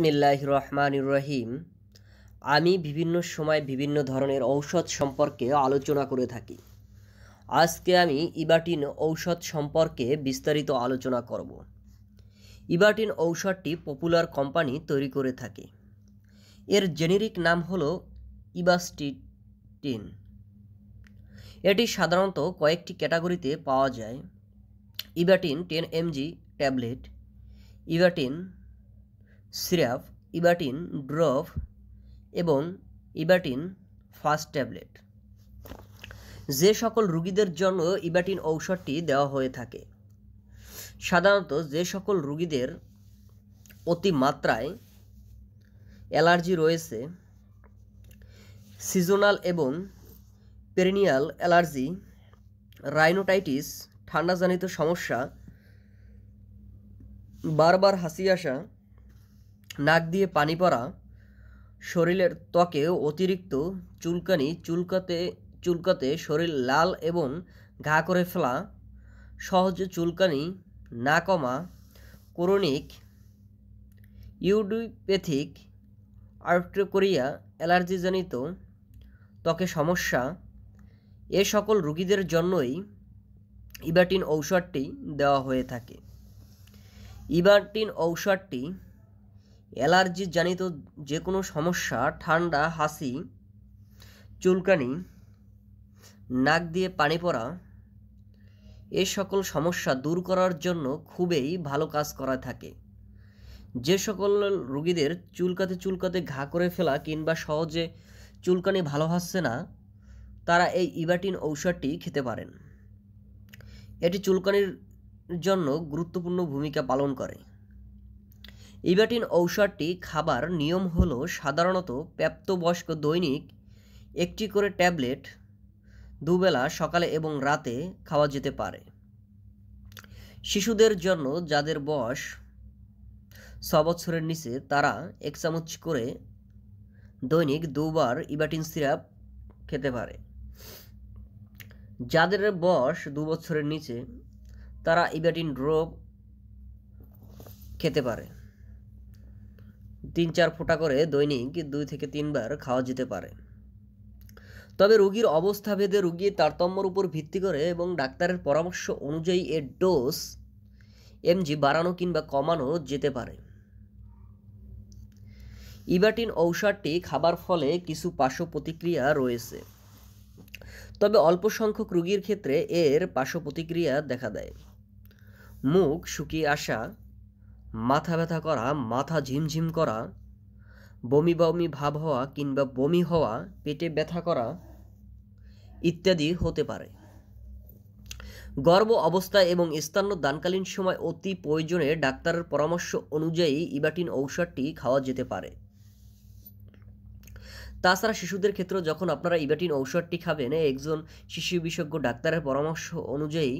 বিসমিল্লাহ রহমানুর রহিম আমি বিভিন্ন সময় বিভিন্ন ধরনের ঔষধ সম্পর্কে আলোচনা করে থাকি আজকে আমি ইবাটিন ঔষধ সম্পর্কে বিস্তারিত আলোচনা করব ইবাটিন ঔষধটি পপুলার কোম্পানি তৈরি করে থাকে এর জেনেরিক নাম হল ইবাস্টিটিন এটি সাধারণত কয়েকটি ক্যাটাগরিতে পাওয়া যায় ইবাটিন টেন এমজি ট্যাবলেট ইবাটিন সিরাপ ইবাটিন ড্রপ এবং ইবাটিন ফার্স্ট ট্যাবলেট যে সকল রুগীদের জন্য ইবাটিন ঔষধটি দেওয়া হয়ে থাকে সাধারণত যে সকল রুগীদের অতিমাত্রায় অ্যালার্জি রয়েছে সিজনাল এবং পেরিনিয়াল অ্যালার্জি রাইনোটাইটিস ঠান্ডাজনিত সমস্যা বারবার হাসি আসা নাক দিয়ে পানি পড়া শরীরের ত্বকে অতিরিক্ত চুলকানি চুলকাতে চুলকাতে শরীর লাল এবং ঘা করে ফেলা সহজে চুলকানি না কমা ক্রনিক ইউডিপ্যাথিক আর্টকোরিয়া অ্যালার্জিজনিত ত্বকে সমস্যা এ সকল রোগীদের জন্যই ইবাটিন ঔষধটি দেওয়া হয়ে থাকে ইবাটিন ঔষধটি অ্যালার্জি জনিত যে কোনো সমস্যা ঠান্ডা হাসি চুলকানি নাক দিয়ে পানি পড়া এ সকল সমস্যা দূর করার জন্য খুবই ভালো কাজ করা থাকে যে সকল রোগীদের চুলকাতে চুলকাতে ঘা করে ফেলা কিংবা সহজে চুলকানি ভালো হচ্ছে না তারা এই ইবাটিন ঔষধটি খেতে পারেন এটি চুলকানির জন্য গুরুত্বপূর্ণ ভূমিকা পালন করে ইবাটিন ঔষধটি খাবার নিয়ম হলো সাধারণত প্রাপ্তবয়স্ক দৈনিক একটি করে ট্যাবলেট দুবেলা সকালে এবং রাতে খাওয়া যেতে পারে শিশুদের জন্য যাদের বয়স ছ বছরের নিচে তারা এক চামচ করে দৈনিক দুবার ইবাটিন সিরাপ খেতে পারে যাদের বয়স দু বছরের নিচে তারা ইবাটিন ড্রপ খেতে পারে তিন চার ফোঁটা করে দৈনিক দুই থেকে তিনবার খাওয়া যেতে পারে তবে রুগীর অবস্থা ভেদে রুগীর তারতম্যর উপর ভিত্তি করে এবং ডাক্তারের পরামর্শ অনুযায়ী এর ডোজ এমজি বাড়ানো কিংবা কমানো যেতে পারে ইবাটিন ঔষধটি খাবার ফলে কিছু পার্শ্ব প্রতিক্রিয়া রয়েছে তবে অল্প সংখ্যক রুগীর ক্ষেত্রে এর পার্শ্ব প্রতিক্রিয়া দেখা দেয় মুখ শুকিয়ে আসা মাথা ব্যথা করা মাথা ঝিমঝিম করা বমি বমি ভাব হওয়া কিংবা বমি হওয়া পেটে ব্যথা করা ইত্যাদি হতে পারে গর্ভ অবস্থা এবং স্থান্য দানকালীন সময় অতি প্রয়োজনে ডাক্তারের পরামর্শ অনুযায়ী ইবাটিন ঔষধটি খাওয়া যেতে পারে তাছাড়া শিশুদের ক্ষেত্রে যখন আপনারা ইবাটিন ঔষধটি খাবেন একজন শিশু বিশেষজ্ঞ ডাক্তারের পরামর্শ অনুযায়ী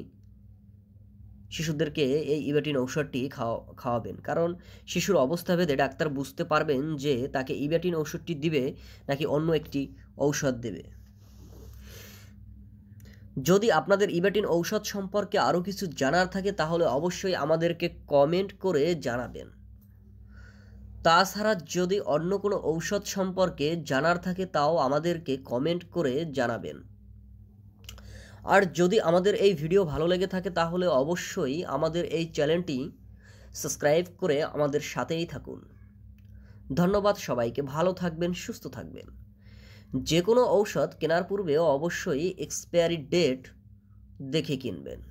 শিশুদেরকে এই ইবেটিন ঔষধটি খাওয়া খাওয়াবেন কারণ শিশুর অবস্থা ভেদে ডাক্তার বুঝতে পারবেন যে তাকে ইবেটিন ঔষধটি দিবে নাকি অন্য একটি ঔষধ দেবে যদি আপনাদের ইবেটিন ঔষধ সম্পর্কে আরও কিছু জানার থাকে তাহলে অবশ্যই আমাদেরকে কমেন্ট করে জানাবেন তাছাড়া যদি অন্য কোনো ঔষধ সম্পর্কে জানার থাকে তাও আমাদেরকে কমেন্ট করে জানাবেন আর যদি আমাদের এই ভিডিও ভালো লেগে থাকে তাহলে অবশ্যই আমাদের এই চ্যানেলটি সাবস্ক্রাইব করে আমাদের সাথেই থাকুন ধন্যবাদ সবাইকে ভালো থাকবেন সুস্থ থাকবেন যে কোনো ঔষধ কেনার পূর্বে অবশ্যই এক্সপায়ারি ডেট দেখে কিনবেন